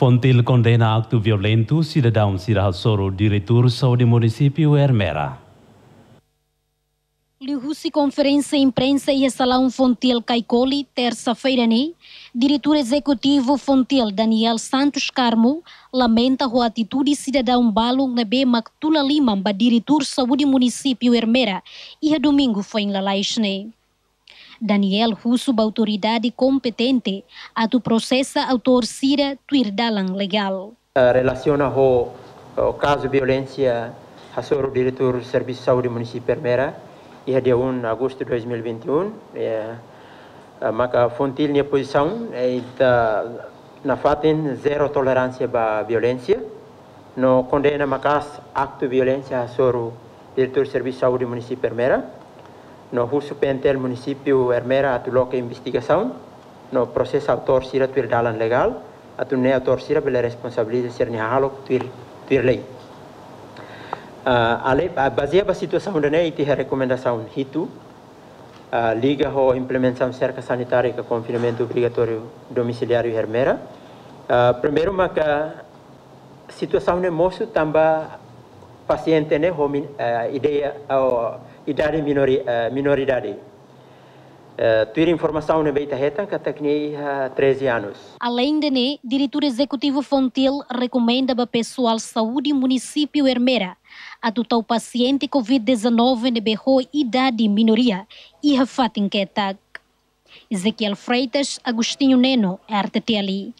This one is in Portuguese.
Fontil condena acto violento, cidadão Sirah Soro, diretor saúde município Hermera. Lihusi Conferência Imprensa e Salão Fontil Caicoli, terça-feira, né? Diretor Executivo Fontil Daniel Santos Carmo lamenta a atitude cidadão balo na B. Mactula Lima, diretor saúde município Hermera, e a domingo foi em Lalaixne. Daniel Russo, autoridade competente, a do processo autor Cira Tuirdalan Legal. Eh, relaciona ao, caso de violência, a o diretor do Serviço de Saúde Municipal Mera, e dia é 1 de agosto de 2021, é, maka fontil minha posição é na fatin zero tolerância para violência, no condena makas acto violência a o diretor do Serviço de Saúde município Permeira no husu pentel município Hermera atu loca investigação, no processo autor sira tuir dalan legal, atu ne autor sira pela responsabilidade ser nihalo tuir tuir lei. Uh, ah, ale baseia ba situação da ne iti recomendação hitu uh, liga ho implementação cerca sanitária que confinamento obrigatório domiciliário Hermera. Uh, ah, primeiro maka situação ne moço tamba paciente ne homin uh, ideia uh, idade minori, uh, minoridade. Uh, eh, ter informação na beita reta que tecnei há 13 anos. Além de né, diretor executivo Fontil recomenda para pessoal saúde município Hermera adotar o paciente COVID-19 na berro idade minoria e refatem que ataque. Ezequiel Freitas, Agostinho Neno, RTTLI.